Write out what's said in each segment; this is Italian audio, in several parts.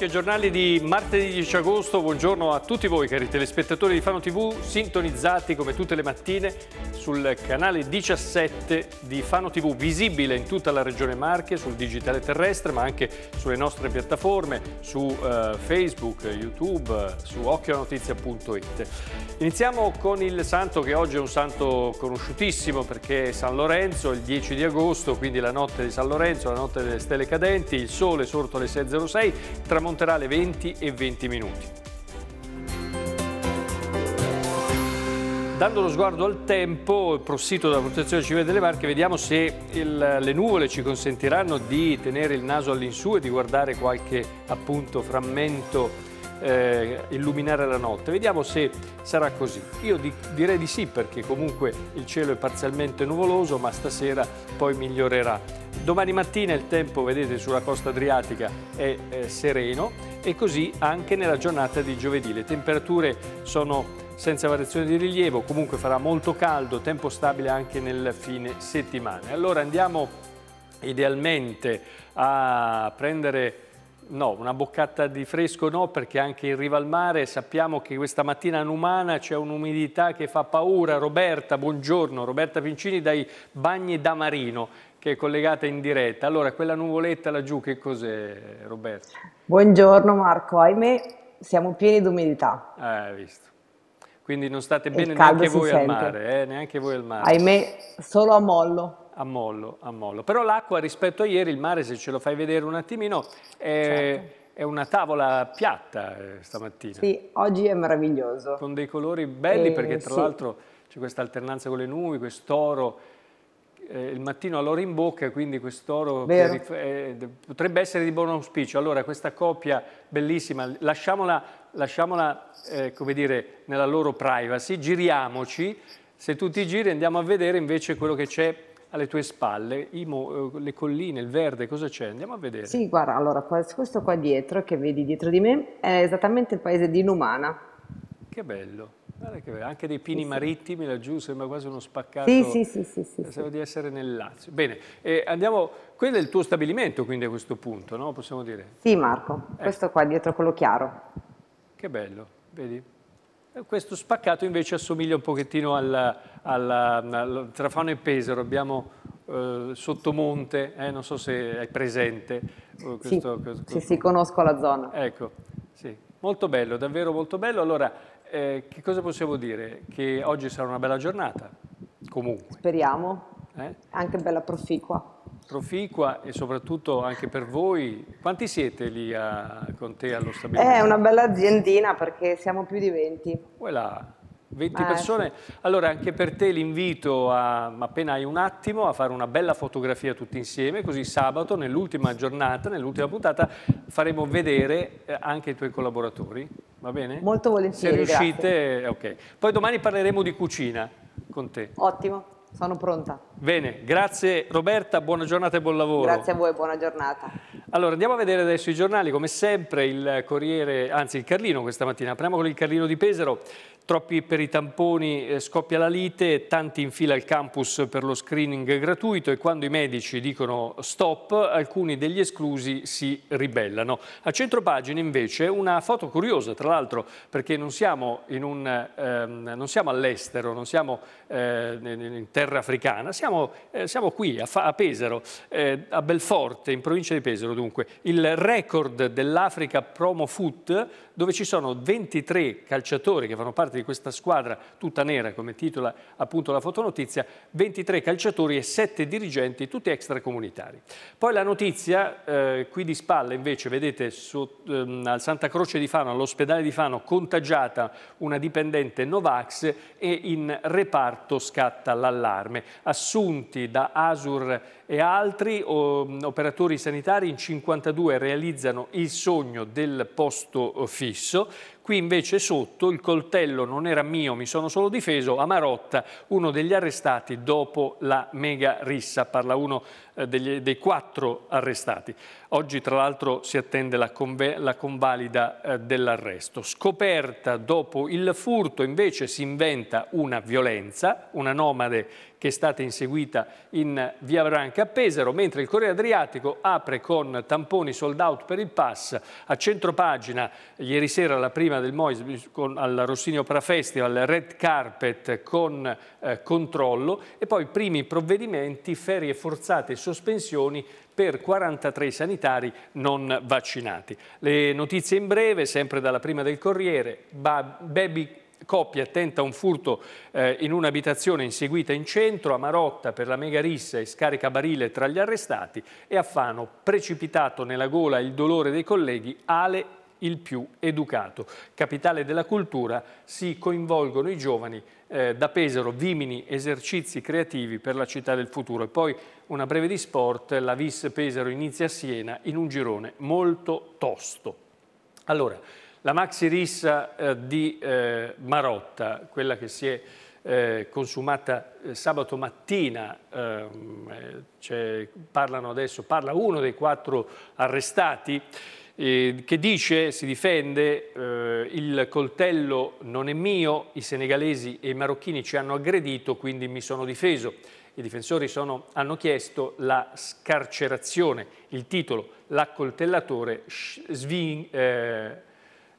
Occhio ai giornali di martedì 10 agosto, buongiorno a tutti voi cari telespettatori di Fano TV, sintonizzati come tutte le mattine sul canale 17 di Fano TV, visibile in tutta la regione Marche, sul digitale terrestre, ma anche sulle nostre piattaforme, su uh, Facebook, YouTube, su occhionotizia.it. Iniziamo con il santo che oggi è un santo conosciutissimo perché è San Lorenzo, il 10 di agosto, quindi la notte di San Lorenzo, la notte delle stelle cadenti, il sole sorto alle 6.06, tramonterà alle 20 e 20 minuti. Dando lo sguardo al tempo, prossito dalla protezione civile delle Marche, vediamo se il, le nuvole ci consentiranno di tenere il naso all'insù e di guardare qualche appunto frammento eh, illuminare la notte. Vediamo se sarà così. Io di, direi di sì perché comunque il cielo è parzialmente nuvoloso ma stasera poi migliorerà. Domani mattina il tempo, vedete, sulla costa adriatica è eh, sereno e così anche nella giornata di giovedì. Le temperature sono senza variazione di rilievo, comunque farà molto caldo, tempo stabile anche nel fine settimana. Allora andiamo idealmente a prendere No, una boccata di fresco no, perché anche in riva al mare sappiamo che questa mattina numana c'è un'umidità che fa paura. Roberta, buongiorno. Roberta Pincini dai Bagni da Marino, che è collegata in diretta. Allora, quella nuvoletta laggiù, che cos'è, Roberta? Buongiorno Marco, ahimè siamo pieni d'umidità. umidità. Ah, eh, visto. Quindi non state bene neanche voi sente. al mare, eh? neanche voi al mare. Ahimè, solo a mollo a mollo, a mollo. Però l'acqua rispetto a ieri, il mare se ce lo fai vedere un attimino, è, certo. è una tavola piatta eh, stamattina. Sì, oggi è meraviglioso. Con dei colori belli eh, perché tra sì. l'altro c'è questa alternanza con le nubi, quest'oro, eh, il mattino all'ora in bocca, quindi quest'oro eh, potrebbe essere di buon auspicio. Allora questa coppia bellissima, lasciamola, lasciamola eh, come dire, nella loro privacy, giriamoci. Se tu ti giri andiamo a vedere invece quello che c'è alle tue spalle, Imo, eh, le colline, il verde, cosa c'è? Andiamo a vedere. Sì, guarda, allora questo qua dietro, che vedi dietro di me, è esattamente il paese di Numana. Che bello. Guarda che bello, anche dei pini sì, marittimi laggiù, sembra quasi uno spaccato, sì, sì, sì, sì, sì, sembra di essere nel Lazio. Bene, eh, andiamo, quello è il tuo stabilimento quindi a questo punto, no? possiamo dire? Sì Marco, eh. questo qua dietro quello chiaro. Che bello, vedi? Eh, questo spaccato invece assomiglia un pochettino al, al, al tra Fano e Pesaro, abbiamo eh, Sottomonte, eh, non so se è presente. Eh, questo, sì, questo, sì, sì, conosco la zona. Ecco, sì. molto bello, davvero molto bello. Allora, eh, che cosa possiamo dire? Che oggi sarà una bella giornata, comunque. Speriamo, eh? anche bella proficua proficua e soprattutto anche per voi. Quanti siete lì a, con te allo stabilimento? È una bella aziendina perché siamo più di 20. Voilà. 20 ah, ecco. persone. Sì. Allora anche per te l'invito, appena hai un attimo, a fare una bella fotografia tutti insieme, così sabato, nell'ultima giornata, nell'ultima puntata, faremo vedere eh, anche i tuoi collaboratori. Va bene? Molto volentieri. Se riuscite, grazie. Eh, ok. Poi domani parleremo di cucina con te. Ottimo. Sono pronta. Bene, grazie Roberta, buona giornata e buon lavoro. Grazie a voi, buona giornata. Allora andiamo a vedere adesso i giornali, come sempre il Corriere, anzi il Carlino questa mattina, apriamo con il Carlino di Pesaro, troppi per i tamponi eh, scoppia la lite, tanti in fila al campus per lo screening gratuito e quando i medici dicono stop, alcuni degli esclusi si ribellano. A centropagina invece una foto curiosa, tra l'altro, perché non siamo, ehm, siamo all'estero, non siamo eh, in terra africana, siamo, eh, siamo qui a, a Pesaro, eh, a Belforte, in provincia di Pesaro dunque. Il record dell'Africa Promo Foot, dove ci sono 23 calciatori che fanno parte di questa squadra tutta nera, come titola appunto la fotonotizia, 23 calciatori e 7 dirigenti, tutti extracomunitari. Poi la notizia, eh, qui di spalle invece, vedete su, ehm, al Santa Croce di Fano, all'ospedale di Fano, contagiata una dipendente Novax e in reparto scatta l'allarme. Assunti da Asur e altri operatori sanitari in 52 realizzano il sogno del posto fisso, Qui invece sotto il coltello non era mio, mi sono solo difeso, a Marotta, uno degli arrestati dopo la mega rissa. Parla uno eh, degli, dei quattro arrestati. Oggi tra l'altro si attende la, la convalida eh, dell'arresto. Scoperta dopo il furto invece si inventa una violenza, una nomade che è stata inseguita in via Branca a Pesaro, mentre il Corriere Adriatico apre con tamponi sold out per il pass. A centropagina, ieri sera la prima del Mois eh, con, al Rossinio Pra Festival, red carpet con eh, controllo e poi primi provvedimenti, ferie forzate e sospensioni per 43 sanitari non vaccinati. Le notizie in breve, sempre dalla prima del Corriere, Baby coppia tenta un furto eh, in un'abitazione inseguita in centro, a Marotta per la Megarissa e scarica barile tra gli arrestati e a Fano precipitato nella gola il dolore dei colleghi Ale il più educato. Capitale della cultura si coinvolgono i giovani eh, da Pesaro, Vimini, esercizi creativi per la città del futuro. E poi una breve di sport, la Vis Pesaro inizia a Siena in un girone molto tosto. Allora, la maxi rissa eh, di eh, Marotta, quella che si è eh, consumata eh, sabato mattina, ehm, eh, parlano adesso, parla uno dei quattro arrestati, eh, che dice, si difende, eh, il coltello non è mio, i senegalesi e i marocchini ci hanno aggredito, quindi mi sono difeso. I difensori sono, hanno chiesto la scarcerazione, il titolo, l'accoltellatore svin, eh,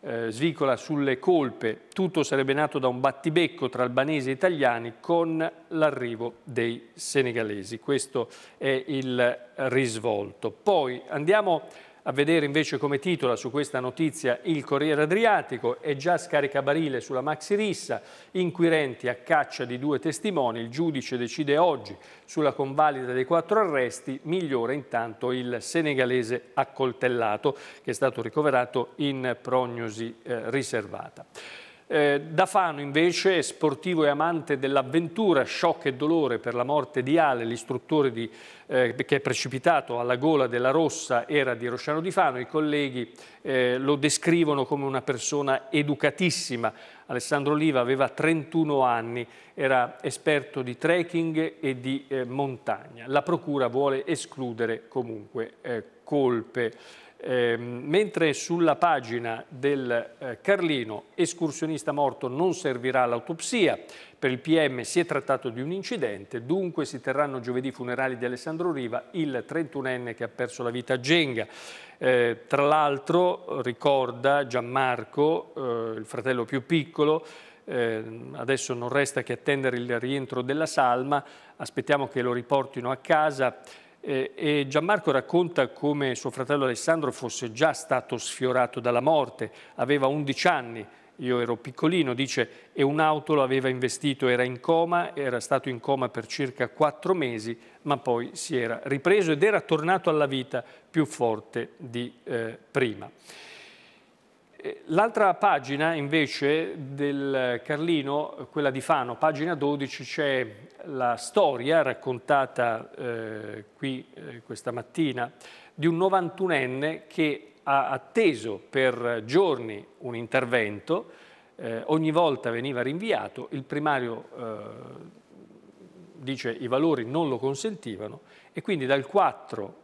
eh, svicola sulle colpe. Tutto sarebbe nato da un battibecco tra albanesi e italiani con l'arrivo dei senegalesi. Questo è il risvolto. Poi andiamo a vedere invece come titola su questa notizia il Corriere Adriatico è già scaricabarile sulla maxi rissa, inquirenti a caccia di due testimoni, il giudice decide oggi sulla convalida dei quattro arresti, migliora intanto il senegalese accoltellato che è stato ricoverato in prognosi eh, riservata. Eh, da Fano invece, sportivo e amante dell'avventura, shock e dolore per la morte di Ale, l'istruttore eh, che è precipitato alla gola della Rossa, era di Rosciano di Fano. I colleghi eh, lo descrivono come una persona educatissima. Alessandro Oliva aveva 31 anni, era esperto di trekking e di eh, montagna. La procura vuole escludere comunque eh, colpe. Ehm, mentre sulla pagina del eh, Carlino, escursionista morto non servirà l'autopsia, per il PM si è trattato di un incidente, dunque si terranno giovedì funerali di Alessandro Riva, il 31enne che ha perso la vita a Genga. Eh, tra l'altro ricorda Gianmarco, eh, il fratello più piccolo, ehm, adesso non resta che attendere il rientro della salma, aspettiamo che lo riportino a casa, eh, e Gianmarco racconta come suo fratello Alessandro fosse già stato sfiorato dalla morte, aveva 11 anni, io ero piccolino, dice, e un'auto lo aveva investito, era in coma, era stato in coma per circa 4 mesi, ma poi si era ripreso ed era tornato alla vita più forte di eh, prima. Eh, l'altra pagina invece del Carlino, quella di Fano, pagina 12, c'è la storia raccontata eh, qui eh, questa mattina di un 91enne che ha atteso per giorni un intervento, eh, ogni volta veniva rinviato, il primario eh, dice i valori non lo consentivano e quindi dal 4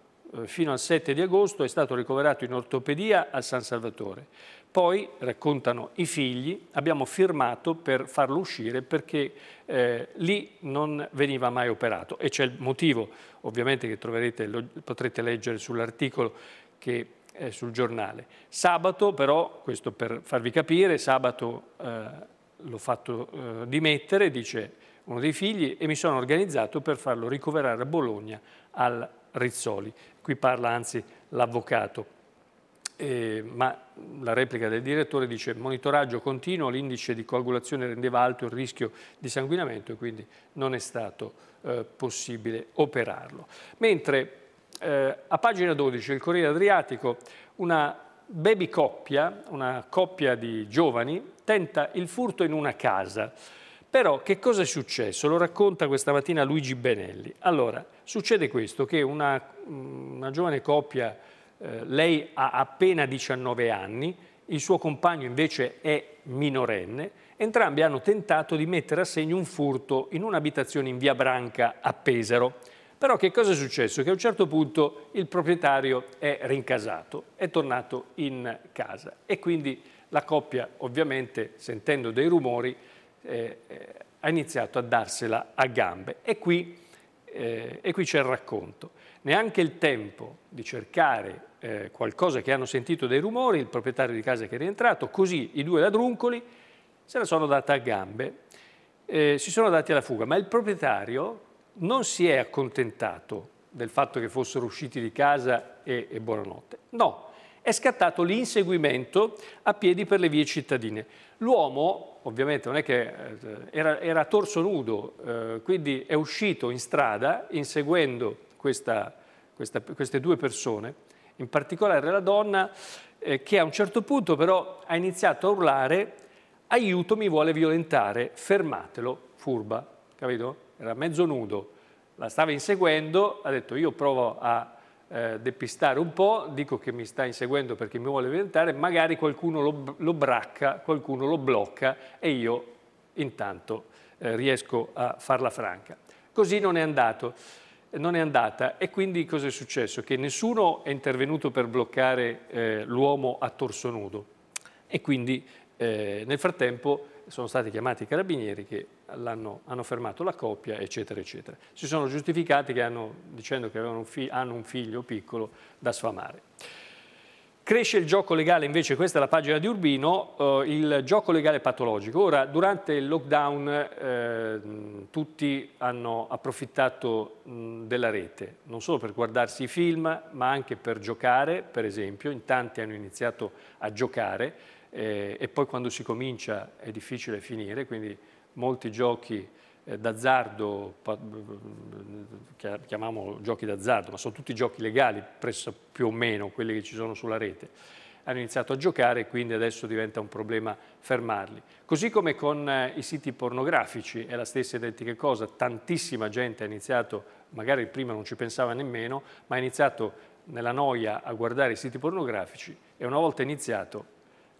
eh, fino al 7 di agosto è stato ricoverato in ortopedia a San Salvatore. Poi, raccontano i figli, abbiamo firmato per farlo uscire perché eh, lì non veniva mai operato e c'è il motivo, ovviamente, che troverete, lo, potrete leggere sull'articolo che è sul giornale. Sabato però, questo per farvi capire, sabato eh, l'ho fatto eh, dimettere, dice uno dei figli, e mi sono organizzato per farlo ricoverare a Bologna al Rizzoli. Qui parla anzi l'avvocato. Eh, ma la replica del direttore dice monitoraggio continuo, l'indice di coagulazione rendeva alto il rischio di sanguinamento e quindi non è stato eh, possibile operarlo. Mentre eh, a pagina 12 del Corriere Adriatico una baby coppia, una coppia di giovani, tenta il furto in una casa. Però che cosa è successo? Lo racconta questa mattina Luigi Benelli. Allora, succede questo, che una, una giovane coppia eh, lei ha appena 19 anni, il suo compagno invece è minorenne. Entrambi hanno tentato di mettere a segno un furto in un'abitazione in via Branca a Pesaro. Però che cosa è successo? Che a un certo punto il proprietario è rincasato, è tornato in casa e quindi la coppia ovviamente sentendo dei rumori eh, eh, ha iniziato a darsela a gambe e qui eh, e qui c'è il racconto. Neanche il tempo di cercare eh, qualcosa che hanno sentito dei rumori, il proprietario di casa che è rientrato, così i due ladruncoli se la sono data a gambe, eh, si sono dati alla fuga, ma il proprietario non si è accontentato del fatto che fossero usciti di casa e, e buonanotte. No, è scattato l'inseguimento a piedi per le vie cittadine. L'uomo ovviamente non è che eh, era, era torso nudo, eh, quindi è uscito in strada inseguendo questa, questa, queste due persone, in particolare la donna eh, che a un certo punto però ha iniziato a urlare aiuto mi vuole violentare, fermatelo, furba, capito? Era mezzo nudo, la stava inseguendo, ha detto io provo a eh, depistare un po', dico che mi sta inseguendo perché mi vuole violentare, magari qualcuno lo, lo bracca, qualcuno lo blocca e io intanto eh, riesco a farla franca. Così non è andato non è andata e quindi cosa è successo? Che nessuno è intervenuto per bloccare eh, l'uomo a torso nudo e quindi eh, nel frattempo sono stati chiamati i carabinieri che hanno fermato la coppia, eccetera, eccetera. Si sono giustificati che hanno, dicendo che un hanno un figlio piccolo da sfamare. Cresce il gioco legale invece, questa è la pagina di Urbino, eh, il gioco legale patologico. Ora, durante il lockdown eh, tutti hanno approfittato mh, della rete, non solo per guardarsi i film, ma anche per giocare, per esempio. In tanti hanno iniziato a giocare eh, e poi quando si comincia è difficile finire, quindi molti giochi eh, d'azzardo, mm, chiamiamo giochi d'azzardo, ma sono tutti giochi legali, presso più o meno quelli che ci sono sulla rete, hanno iniziato a giocare e quindi adesso diventa un problema fermarli. Così come con eh, i siti pornografici è la stessa identica cosa, tantissima gente ha iniziato, magari prima non ci pensava nemmeno, ma ha iniziato nella noia a guardare i siti pornografici e una volta iniziato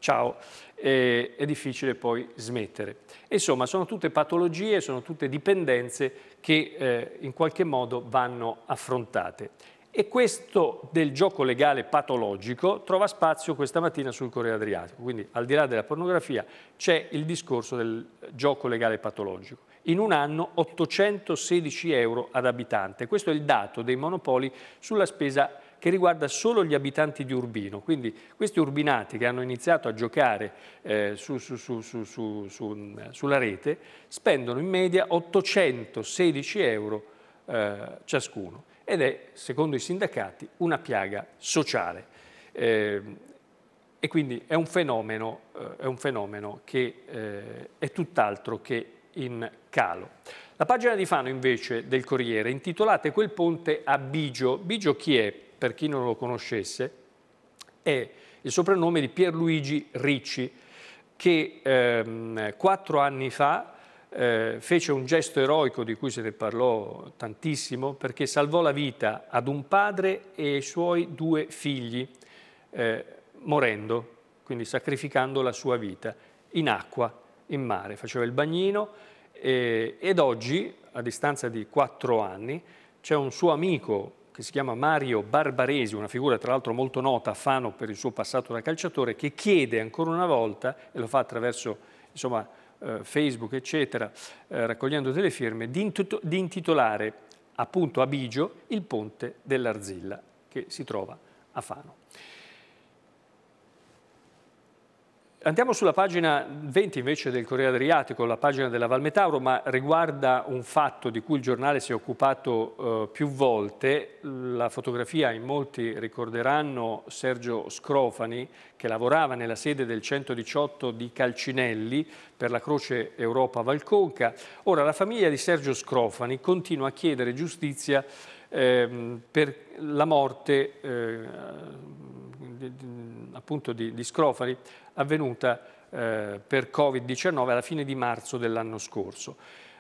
ciao, eh, è difficile poi smettere. Insomma, sono tutte patologie, sono tutte dipendenze che eh, in qualche modo vanno affrontate. E questo del gioco legale patologico trova spazio questa mattina sul Corriere Adriatico. Quindi al di là della pornografia c'è il discorso del gioco legale patologico. In un anno 816 euro ad abitante. Questo è il dato dei monopoli sulla spesa che riguarda solo gli abitanti di Urbino. Quindi questi urbinati che hanno iniziato a giocare eh, su, su, su, sulla rete spendono in media 816 euro eh, ciascuno ed è, secondo i sindacati, una piaga sociale. Eh, e quindi è un fenomeno, eh, è un fenomeno che eh, è tutt'altro che in calo. La pagina di Fano invece del Corriere, intitolata Quel ponte a Bigio. Bigio chi è? per chi non lo conoscesse, è il soprannome di Pierluigi Ricci, che ehm, quattro anni fa eh, fece un gesto eroico di cui se ne parlò tantissimo, perché salvò la vita ad un padre e ai suoi due figli, eh, morendo, quindi sacrificando la sua vita, in acqua, in mare. Faceva il bagnino eh, ed oggi, a distanza di quattro anni, c'è un suo amico che si chiama Mario Barbaresi, una figura tra l'altro molto nota a Fano per il suo passato da calciatore, che chiede ancora una volta, e lo fa attraverso insomma, eh, Facebook eccetera, eh, raccogliendo delle firme, di, di intitolare appunto a Bigio il ponte dell'Arzilla che si trova a Fano. Andiamo sulla pagina 20 invece del Corriere Adriatico, la pagina della Valmetauro, ma riguarda un fatto di cui il giornale si è occupato eh, più volte, la fotografia in molti ricorderanno Sergio Scrofani che lavorava nella sede del 118 di Calcinelli per la Croce Europa Valconca. Ora la famiglia di Sergio Scrofani continua a chiedere giustizia eh, per la morte eh, di, di, appunto di, di, Scrofari avvenuta eh, per Covid-19 alla fine di marzo dell'anno scorso.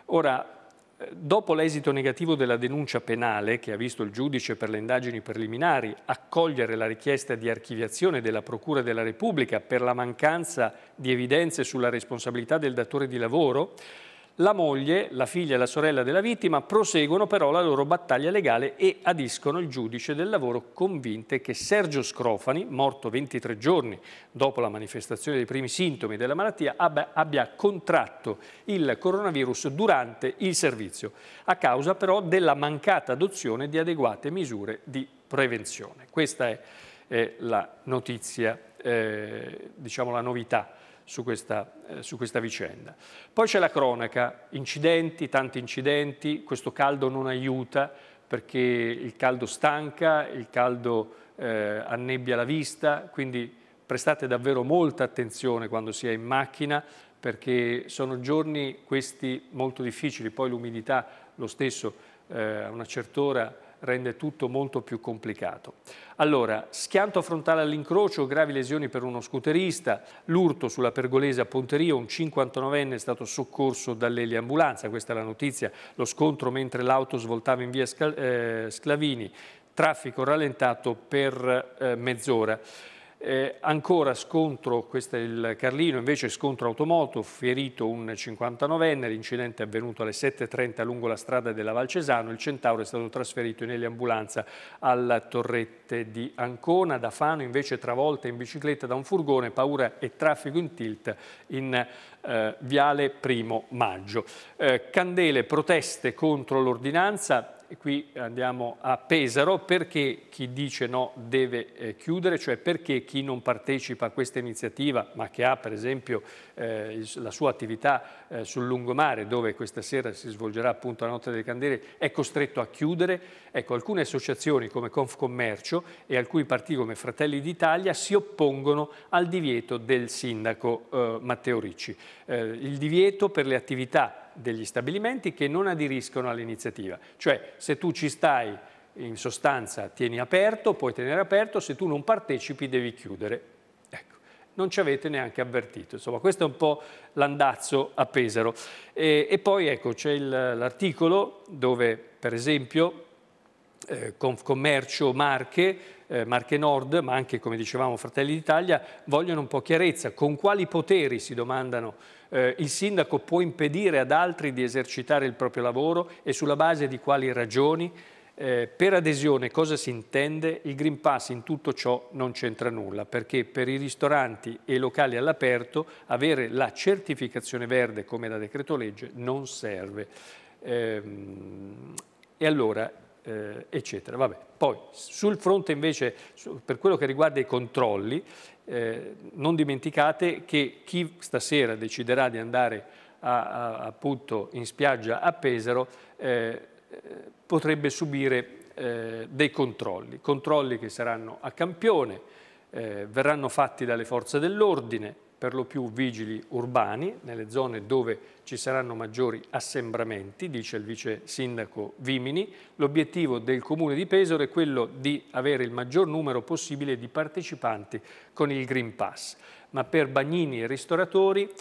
Ora, eh, Dopo l'esito negativo della denuncia penale, che ha visto il giudice per le indagini preliminari accogliere la richiesta di archiviazione della Procura della Repubblica per la mancanza di evidenze sulla responsabilità del datore di lavoro, la moglie, la figlia e la sorella della vittima proseguono però la loro battaglia legale e adiscono il giudice del lavoro convinte che Sergio Scrofani, morto 23 giorni dopo la manifestazione dei primi sintomi della malattia, abbia contratto il coronavirus durante il servizio, a causa però della mancata adozione di adeguate misure di prevenzione. Questa è, è la notizia, eh, diciamo la novità su questa, eh, su questa vicenda. Poi c'è la cronaca, incidenti, tanti incidenti, questo caldo non aiuta perché il caldo stanca, il caldo eh, annebbia la vista, quindi prestate davvero molta attenzione quando si è in macchina perché sono giorni questi molto difficili, poi l'umidità lo stesso eh, a una certa ora rende tutto molto più complicato. Allora, schianto frontale all'incrocio, gravi lesioni per uno scooterista, l'urto sulla pergolese a Ponteria, un 59enne è stato soccorso dall'eliambulanza, questa è la notizia, lo scontro mentre l'auto svoltava in via eh, Sclavini, traffico rallentato per eh, mezz'ora. Eh, ancora scontro, questo è il Carlino, invece scontro automoto, ferito un 59enne, l'incidente è avvenuto alle 7.30 lungo la strada della Valcesano, il Centauro è stato trasferito in eliambulanza alla Torrette di Ancona, da Fano invece travolta in bicicletta da un furgone, paura e traffico in tilt in eh, Viale Primo Maggio. Eh, candele, proteste contro l'ordinanza, e qui andiamo a Pesaro, perché chi dice no deve eh, chiudere, cioè perché chi non partecipa a questa iniziativa, ma che ha per esempio eh, la sua attività eh, sul lungomare, dove questa sera si svolgerà appunto la Notte delle Candele, è costretto a chiudere? Ecco, alcune associazioni come Confcommercio e alcuni partiti come Fratelli d'Italia si oppongono al divieto del sindaco eh, Matteo Ricci. Eh, il divieto per le attività degli stabilimenti che non aderiscono all'iniziativa. Cioè se tu ci stai in sostanza tieni aperto, puoi tenere aperto, se tu non partecipi devi chiudere. Ecco, non ci avete neanche avvertito. Insomma, questo è un po' l'andazzo a Pesaro. E, e poi ecco, c'è l'articolo dove per esempio eh, Confcommercio Marche, eh, Marche Nord, ma anche come dicevamo Fratelli d'Italia, vogliono un po' chiarezza. Con quali poteri, si domandano, eh, il sindaco può impedire ad altri di esercitare il proprio lavoro e sulla base di quali ragioni? Eh, per adesione cosa si intende? Il Green Pass in tutto ciò non c'entra nulla, perché per i ristoranti e i locali all'aperto avere la certificazione verde come da decreto legge non serve. Eh, e allora eh, eccetera. Vabbè. Poi sul fronte invece, su, per quello che riguarda i controlli, eh, non dimenticate che chi stasera deciderà di andare a, a, appunto in spiaggia a Pesaro eh, eh potrebbe subire eh, dei controlli, controlli che saranno a campione, eh, verranno fatti dalle forze dell'ordine, per lo più vigili urbani, nelle zone dove ci saranno maggiori assembramenti, dice il vice sindaco Vimini. L'obiettivo del comune di Pesaro è quello di avere il maggior numero possibile di partecipanti con il Green Pass, ma per bagnini e ristoratori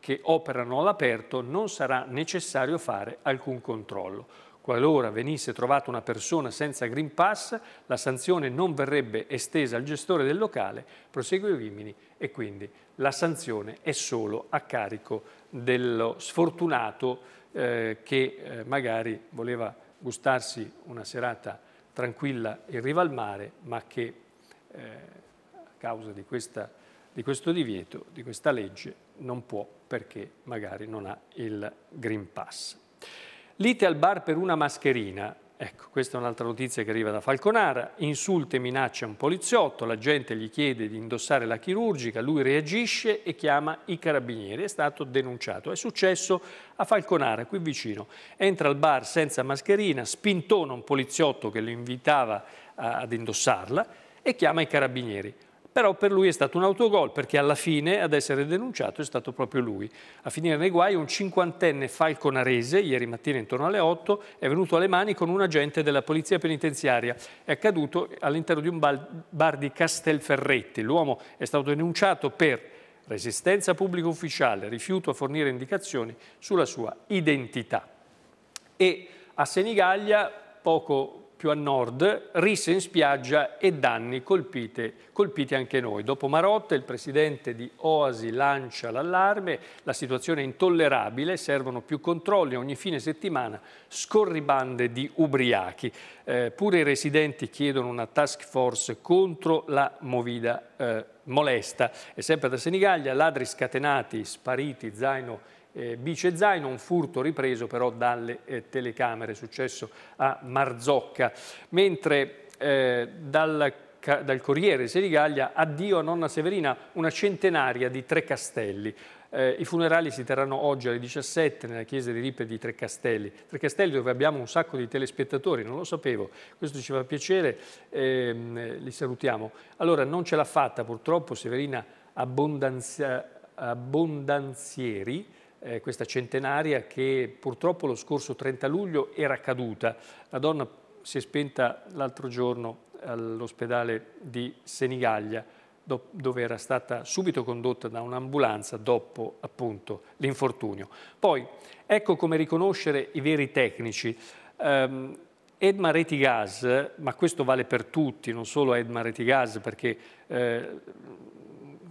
che operano all'aperto non sarà necessario fare alcun controllo. Qualora venisse trovata una persona senza Green Pass, la sanzione non verrebbe estesa al gestore del locale, prosegue Rimini, e quindi la sanzione è solo a carico dello sfortunato eh, che eh, magari voleva gustarsi una serata tranquilla in riva al mare, ma che eh, a causa di, questa, di questo divieto, di questa legge, non può perché magari non ha il Green Pass. Lite al bar per una mascherina. Ecco, questa è un'altra notizia che arriva da Falconara. Insulta e minaccia un poliziotto, la gente gli chiede di indossare la chirurgica, lui reagisce e chiama i carabinieri. È stato denunciato. È successo a Falconara, qui vicino. Entra al bar senza mascherina, spintona un poliziotto che lo invitava ad indossarla e chiama i carabinieri. Però per lui è stato un autogol perché alla fine ad essere denunciato è stato proprio lui. A finire nei guai un cinquantenne falconarese, ieri mattina intorno alle 8, è venuto alle mani con un agente della polizia penitenziaria. È accaduto all'interno di un bar di Castelferretti. L'uomo è stato denunciato per resistenza pubblico ufficiale, rifiuto a fornire indicazioni sulla sua identità. E a Senigallia, poco più a nord, risse in spiaggia e danni colpite, colpiti anche noi. Dopo Marotta il presidente di Oasi lancia l'allarme, la situazione è intollerabile, servono più controlli, ogni fine settimana scorribande di ubriachi. Eh, pure i residenti chiedono una task force contro la movida eh, molesta. E sempre da Senigallia, ladri scatenati, spariti, zaino eh, bice zaino, un furto ripreso però dalle eh, telecamere, successo a Marzocca. Mentre eh, dal, dal Corriere Senigallia, addio a nonna Severina, una centenaria di tre castelli. Eh, I funerali si terranno oggi alle 17 nella chiesa di Ripe di Trecastelli. Trecastelli dove abbiamo un sacco di telespettatori, non lo sapevo, questo ci fa piacere, ehm, li salutiamo. Allora non ce l'ha fatta purtroppo Severina Abbondanzieri, eh, questa centenaria che purtroppo lo scorso 30 luglio era caduta. La donna si è spenta l'altro giorno all'ospedale di Senigallia dove era stata subito condotta da un'ambulanza dopo appunto l'infortunio. Poi ecco come riconoscere i veri tecnici. Um, ehm, Edma Retigas, ma questo vale per tutti, non solo Edma Retigas, perché eh,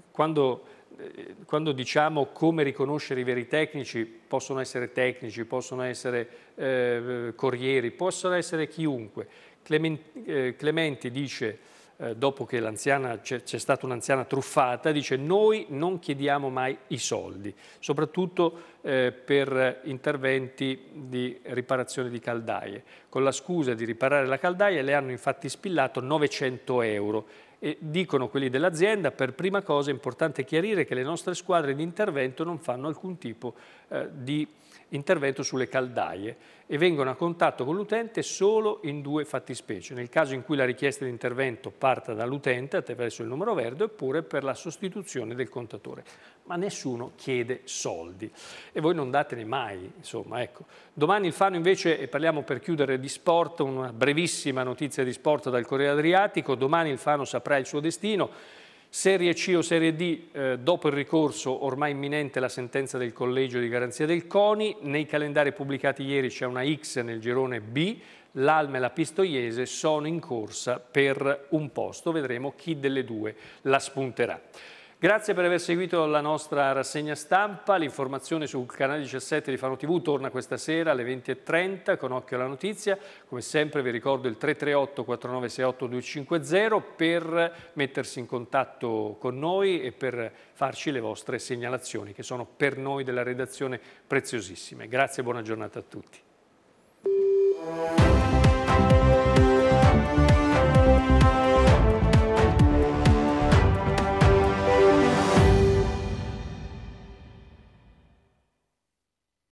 quando eh, quando diciamo come riconoscere i veri tecnici, possono essere tecnici, possono essere eh, corrieri, possono essere chiunque. Clementi, eh, Clementi dice, eh, dopo che c'è stata un'anziana truffata, dice noi non chiediamo mai i soldi, soprattutto eh, per interventi di riparazione di caldaie. Con la scusa di riparare la caldaia le hanno infatti spillato 900 euro e dicono quelli dell'azienda, per prima cosa è importante chiarire che le nostre squadre di intervento non fanno alcun tipo eh, di intervento sulle caldaie e vengono a contatto con l'utente solo in due fattispecie, nel caso in cui la richiesta di intervento parta dall'utente attraverso il numero verde oppure per la sostituzione del contatore. Ma nessuno chiede soldi e voi non datene mai, insomma, ecco. Domani il Fano invece, e parliamo per chiudere di sport, una brevissima notizia di sport dal Corriere Adriatico, domani il Fano saprà il suo destino, Serie C o Serie D, eh, dopo il ricorso ormai imminente la sentenza del Collegio di Garanzia del CONI, nei calendari pubblicati ieri c'è una X nel girone B, l'Alma e la Pistoiese sono in corsa per un posto, vedremo chi delle due la spunterà. Grazie per aver seguito la nostra rassegna stampa. L'informazione sul canale 17 di Fano TV torna questa sera alle 20.30 con occhio alla notizia. Come sempre vi ricordo il 338 4968 250 per mettersi in contatto con noi e per farci le vostre segnalazioni che sono per noi della redazione preziosissime. Grazie e buona giornata a tutti.